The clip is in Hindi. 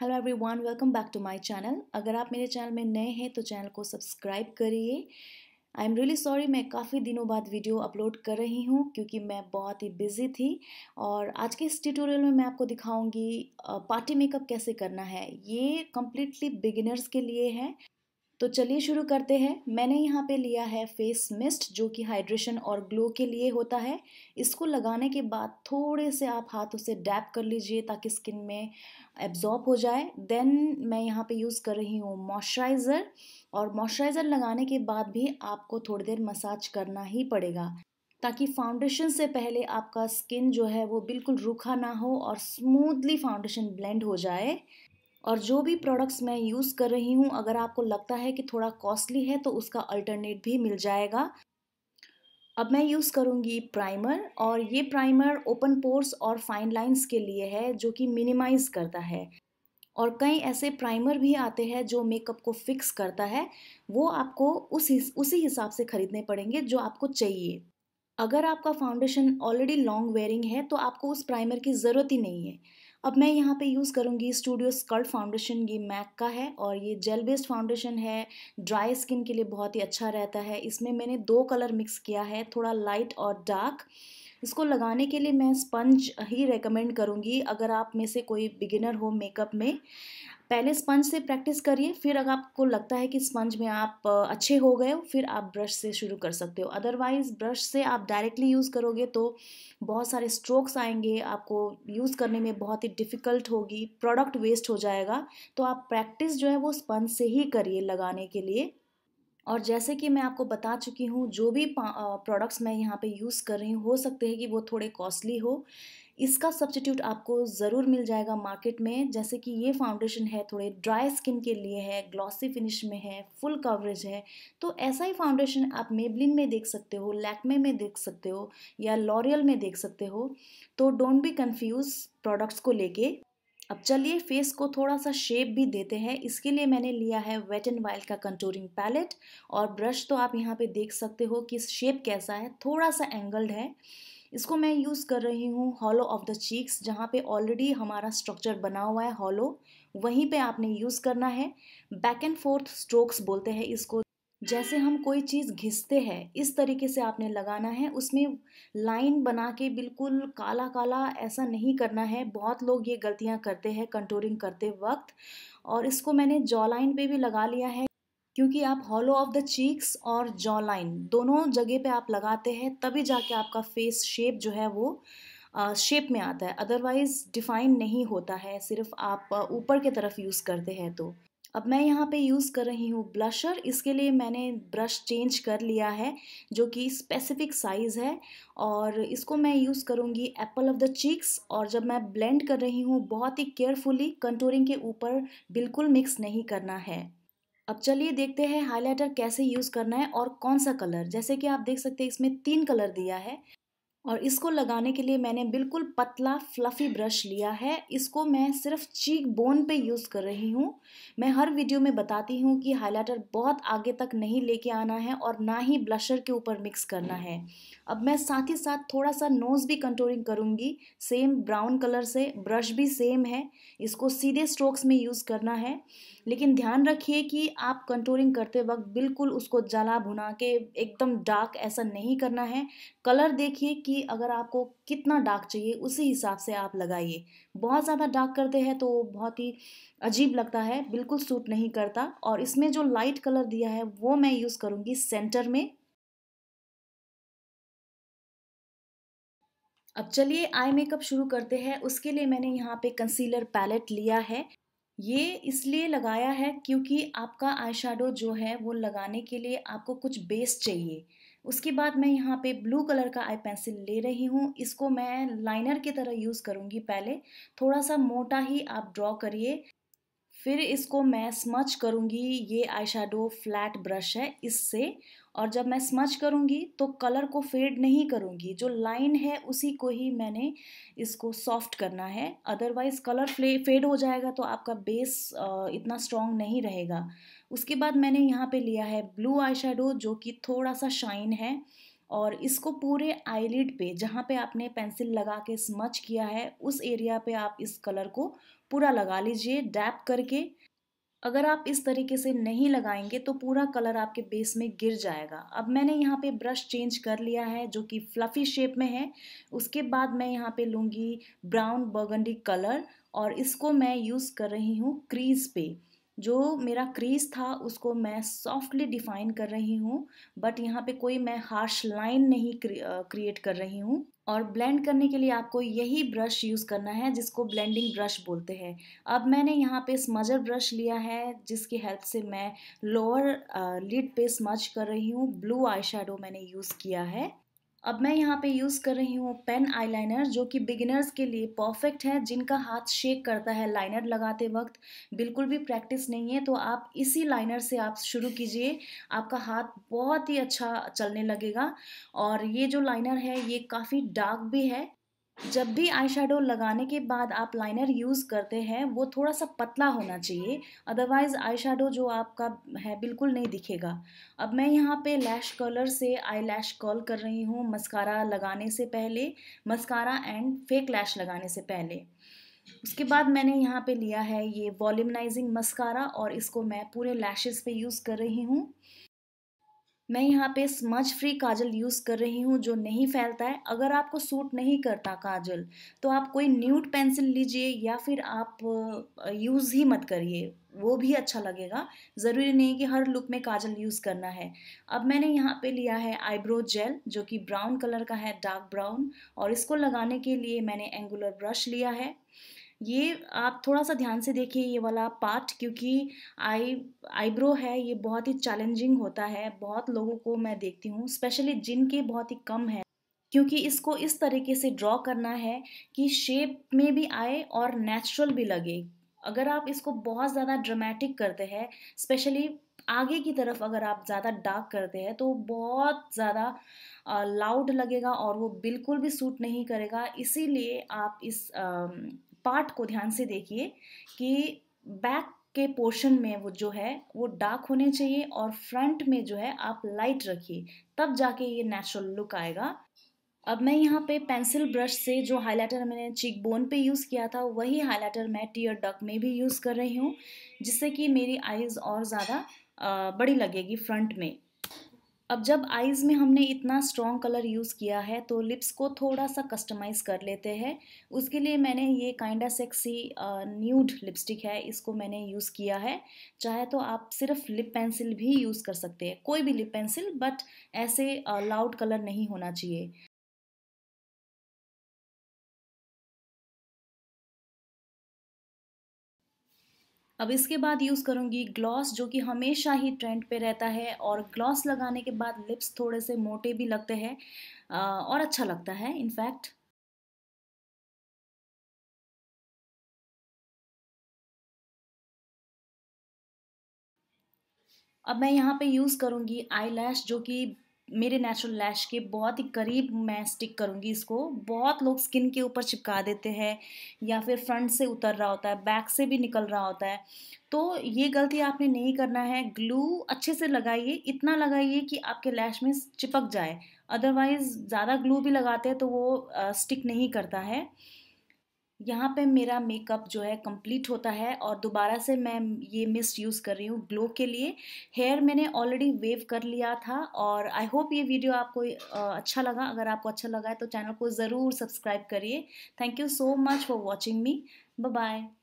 hello everyone welcome back to my channel अगर आप मेरे चैनल में नए हैं तो चैनल को सब्सक्राइब करिए आई एम रियली सॉरी मैं काफ़ी दिनों बाद वीडियो अपलोड कर रही हूँ क्योंकि मैं बहुत ही बिजी थी और आज के इस ट्यूटोरियल में मैं आपको दिखाऊंगी पार्टी मेकअप कैसे करना है ये कम्प्लीटली बिगिनर्स के लिए है तो चलिए शुरू करते हैं मैंने यहाँ पे लिया है फेस मिस्ट जो कि हाइड्रेशन और ग्लो के लिए होता है इसको लगाने के बाद थोड़े से आप हाथों से डैप कर लीजिए ताकि स्किन में एब्जॉर्ब हो जाए देन मैं यहाँ पे यूज़ कर रही हूँ मॉइस्चराइज़र और मॉइस्चराइज़र लगाने के बाद भी आपको थोड़ी देर मसाज करना ही पड़ेगा ताकि फाउंडेशन से पहले आपका स्किन जो है वो बिल्कुल रूखा ना हो और स्मूथली फाउंडेशन ब्लेंड हो जाए और जो भी प्रोडक्ट्स मैं यूज़ कर रही हूँ अगर आपको लगता है कि थोड़ा कॉस्टली है तो उसका अल्टरनेट भी मिल जाएगा अब मैं यूज़ करूँगी प्राइमर और ये प्राइमर ओपन पोर्स और फाइन लाइंस के लिए है जो कि मिनिमाइज़ करता है और कई ऐसे प्राइमर भी आते हैं जो मेकअप को फिक्स करता है वो आपको उस उसी हिसाब से ख़रीदने पड़ेंगे जो आपको चाहिए अगर आपका फाउंडेशन ऑलरेडी लॉन्ग वेयरिंग है तो आपको उस प्राइमर की ज़रूरत ही नहीं है अब मैं यहाँ पे यूज़ करूँगी स्टूडियो स्कर्ट फाउंडेशन ये मैक का है और ये जेल बेस्ड फाउंडेशन है ड्राई स्किन के लिए बहुत ही अच्छा रहता है इसमें मैंने दो कलर मिक्स किया है थोड़ा लाइट और डार्क इसको लगाने के लिए मैं स्पंज ही रेकमेंड करूँगी अगर आप में से कोई बिगिनर हो मेकअप में पहले स्पंज से प्रैक्टिस करिए फिर अगर आपको लगता है कि स्पंज में आप अच्छे हो गए हो फिर आप ब्रश से शुरू कर सकते हो अदरवाइज़ ब्रश से आप डायरेक्टली यूज़ करोगे तो बहुत सारे स्ट्रोक्स आएंगे आपको यूज़ करने में बहुत ही डिफ़िकल्ट होगी प्रोडक्ट वेस्ट हो जाएगा तो आप प्रैक्टिस जो है वो स्पंज से ही करिए लगाने के लिए और जैसे कि मैं आपको बता चुकी हूँ जो भी प्रोडक्ट्स मैं यहाँ पे यूज़ कर रही हूँ हो सकते हैं कि वो थोड़े कॉस्टली हो इसका सब्सटीट्यूट आपको ज़रूर मिल जाएगा मार्केट में जैसे कि ये फाउंडेशन है थोड़े ड्राई स्किन के लिए है ग्लॉसी फिनिश में है फुल कवरेज है तो ऐसा ही फाउंडेशन आप मेबलिन में देख सकते हो लैक्मे में देख सकते हो या लॉरियल में देख सकते हो तो डोंट बी कन्फ्यूज़ प्रोडक्ट्स को लेके अब चलिए फेस को थोड़ा सा शेप भी देते हैं इसके लिए मैंने लिया है वेट एंड वाइल्ड का कंटूरिंग पैलेट और ब्रश तो आप यहाँ पे देख सकते हो कि शेप कैसा है थोड़ा सा एंगल्ड है इसको मैं यूज़ कर रही हूँ हॉलो ऑफ द चीक्स जहाँ पे ऑलरेडी हमारा स्ट्रक्चर बना हुआ है हॉलो वहीं पे आपने यूज़ करना है बैक एंड फोर्थ स्ट्रोक्स बोलते हैं इसको जैसे हम कोई चीज़ घिसते हैं इस तरीके से आपने लगाना है उसमें लाइन बना के बिल्कुल काला काला ऐसा नहीं करना है बहुत लोग ये गलतियाँ करते हैं कंटोरिंग करते वक्त और इसको मैंने जॉ लाइन पर भी लगा लिया है क्योंकि आप हॉलो ऑफ द चीक्स और जॉ लाइन दोनों जगह पे आप लगाते हैं तभी जाके आपका फेस शेप जो है वो शेप में आता है अदरवाइज़ डिफ़ाइन नहीं होता है सिर्फ आप ऊपर के की तरफ यूज़ करते हैं तो अब मैं यहाँ पे यूज़ कर रही हूँ ब्लशर इसके लिए मैंने ब्रश चेंज कर लिया है जो कि स्पेसिफिक साइज़ है और इसको मैं यूज़ करूँगी एप्पल ऑफ द चीक्स और जब मैं ब्लेंड कर रही हूँ बहुत ही केयरफुली कंटूरिंग के ऊपर बिल्कुल मिक्स नहीं करना है अब चलिए देखते हैं हाइलाइटर कैसे यूज़ करना है और कौन सा कलर जैसे कि आप देख सकते हैं इसमें तीन कलर दिया है और इसको लगाने के लिए मैंने बिल्कुल पतला फ्लफ़ी ब्रश लिया है इसको मैं सिर्फ चीक बोन पे यूज़ कर रही हूँ मैं हर वीडियो में बताती हूँ कि हाइलाइटर बहुत आगे तक नहीं लेके आना है और ना ही ब्लशर के ऊपर मिक्स करना है अब मैं साथ ही साथ थोड़ा सा नोज़ भी कंट्रोलिंग करूँगी सेम ब्राउन कलर से ब्रश भी सेम है इसको सीधे स्ट्रोक्स में यूज़ करना है लेकिन ध्यान रखिए कि आप कंट्रोलिंग करते वक्त बिल्कुल उसको जला भुना के एकदम डार्क ऐसा नहीं करना है कलर देखिए कि कि अगर आपको कितना डार्क चाहिए उसी हिसाब से आप लगाइए बहुत ज़्यादा डार्क करते हैं तो बहुत ही अजीब लगता है बिल्कुल सूट नहीं करता और इसमें जो लाइट कलर दिया है वो मैं यूज़ करूँगी सेंटर में अब चलिए आई मेकअप शुरू करते हैं उसके लिए मैंने यहाँ पे कंसीलर पैलेट लिया है ये इसलिए लगाया है क्योंकि आपका आई जो है वो लगाने के लिए आपको कुछ बेस चाहिए उसके बाद मैं यहाँ पे ब्लू कलर का आई पेंसिल ले रही हूँ इसको मैं लाइनर की तरह यूज़ करूँगी पहले थोड़ा सा मोटा ही आप ड्रॉ करिए फिर इसको मैं स्मच करूँगी ये आई शेडो फ्लैट ब्रश है इससे और जब मैं स्मच करूँगी तो कलर को फेड नहीं करूँगी जो लाइन है उसी को ही मैंने इसको सॉफ्ट करना है अदरवाइज़ कलर फेड हो जाएगा तो आपका बेस इतना स्ट्रॉन्ग नहीं रहेगा उसके बाद मैंने यहाँ पे लिया है ब्लू आई जो कि थोड़ा सा शाइन है और इसको पूरे आईलिड पे जहाँ पे आपने पेंसिल लगा के स्मच किया है उस एरिया पे आप इस कलर को पूरा लगा लीजिए डैप करके अगर आप इस तरीके से नहीं लगाएंगे तो पूरा कलर आपके बेस में गिर जाएगा अब मैंने यहाँ पे ब्रश चेंज कर लिया है जो कि फ्लफ़ी शेप में है उसके बाद मैं यहाँ पे लूँगी ब्राउन बर्गंडी कलर और इसको मैं यूज़ कर रही हूँ क्रीज़ पे जो मेरा क्रीज था उसको मैं सॉफ्टली डिफाइन कर रही हूँ बट यहाँ पे कोई मैं हार्श लाइन नहीं क्रिएट कर रही हूँ और ब्लेंड करने के लिए आपको यही ब्रश यूज़ करना है जिसको ब्लेंडिंग ब्रश बोलते हैं अब मैंने यहाँ पे स्मजर ब्रश लिया है जिसकी हेल्प से मैं लोअर लिड पे स्मज कर रही हूँ ब्लू आई मैंने यूज़ किया है अब मैं यहाँ पे यूज़ कर रही हूँ पेन आईलाइनर जो कि बिगिनर्स के लिए परफेक्ट है जिनका हाथ शेक करता है लाइनर लगाते वक्त बिल्कुल भी प्रैक्टिस नहीं है तो आप इसी लाइनर से आप शुरू कीजिए आपका हाथ बहुत ही अच्छा चलने लगेगा और ये जो लाइनर है ये काफ़ी डार्क भी है जब भी आई शेडो लगाने के बाद आप लाइनर यूज़ करते हैं वो थोड़ा सा पतला होना चाहिए अदरवाइज़ आई शेडो जो आपका है बिल्कुल नहीं दिखेगा अब मैं यहाँ पे लैश कलर से आई लैश कॉल कर रही हूँ मस्कारा लगाने से पहले मस्कारा एंड फेक लैश लगाने से पहले उसके बाद मैंने यहाँ पे लिया है ये वॉल्यूमनाइजिंग मस्कारा और इसको मैं पूरे लैशेज़ पर यूज़ कर रही हूँ मैं यहाँ पे स्मच फ्री काजल यूज़ कर रही हूँ जो नहीं फैलता है अगर आपको सूट नहीं करता काजल तो आप कोई न्यूट पेंसिल लीजिए या फिर आप यूज़ ही मत करिए वो भी अच्छा लगेगा ज़रूरी नहीं कि हर लुक में काजल यूज़ करना है अब मैंने यहाँ पे लिया है आईब्रो जेल जो कि ब्राउन कलर का है डार्क ब्राउन और इसको लगाने के लिए मैंने एंगुलर ब्रश लिया है ये आप थोड़ा सा ध्यान से देखिए ये वाला पार्ट क्योंकि आई आईब्रो है ये बहुत ही चैलेंजिंग होता है बहुत लोगों को मैं देखती हूँ स्पेशली जिनके बहुत ही कम है क्योंकि इसको इस तरीके से ड्रॉ करना है कि शेप में भी आए और नेचुरल भी लगे अगर आप इसको बहुत ज़्यादा ड्रामेटिक करते हैं स्पेशली आगे की तरफ अगर आप ज़्यादा डार्क करते हैं तो बहुत ज़्यादा लाउड लगेगा और वो बिल्कुल भी सूट नहीं करेगा इसीलिए आप इस आ, पार्ट को ध्यान से देखिए कि बैक के पोर्शन में वो जो है वो डार्क होने चाहिए और फ्रंट में जो है आप लाइट रखिए तब जाके ये नेचुरल लुक आएगा अब मैं यहाँ पे पेंसिल ब्रश से जो हाइलाइटर मैंने चीक बोन पे यूज़ किया था वही हाइलाइटर मैं टीयर डक में भी यूज़ कर रही हूँ जिससे कि मेरी आइज़ और ज़्यादा बड़ी लगेगी फ्रंट में अब जब आइज़ में हमने इतना स्ट्रॉन्ग कलर यूज़ किया है तो लिप्स को थोड़ा सा कस्टमाइज़ कर लेते हैं उसके लिए मैंने ये काइंडा सेक्सी न्यूड लिपस्टिक है इसको मैंने यूज़ किया है चाहे तो आप सिर्फ लिप पेंसिल भी यूज़ कर सकते हैं कोई भी लिप पेंसिल बट ऐसे लाउड कलर नहीं होना चाहिए अब इसके बाद यूज़ करूँगी ग्लॉस जो कि हमेशा ही ट्रेंड पे रहता है और ग्लॉस लगाने के बाद लिप्स थोड़े से मोटे भी लगते हैं और अच्छा लगता है इनफैक्ट अब मैं यहाँ पे यूज़ करूँगी आई जो कि मेरे नेचुरल लैश के बहुत ही करीब मैं स्टिक करूँगी इसको बहुत लोग स्किन के ऊपर चिपका देते हैं या फिर फ्रंट से उतर रहा होता है बैक से भी निकल रहा होता है तो ये गलती आपने नहीं करना है ग्लू अच्छे से लगाइए इतना लगाइए कि आपके लैश में चिपक जाए अदरवाइज़ ज़्यादा ग्लू भी लगाते हैं तो वो स्टिक नहीं करता है यहाँ पे मेरा मेकअप जो है कंप्लीट होता है और दोबारा से मैं ये मिस्ट यूज़ कर रही हूँ ग्लो के लिए हेयर मैंने ऑलरेडी वेव कर लिया था और आई होप ये वीडियो आपको अच्छा लगा अगर आपको अच्छा लगा है तो चैनल को ज़रूर सब्सक्राइब करिए thank you so much for watching me bye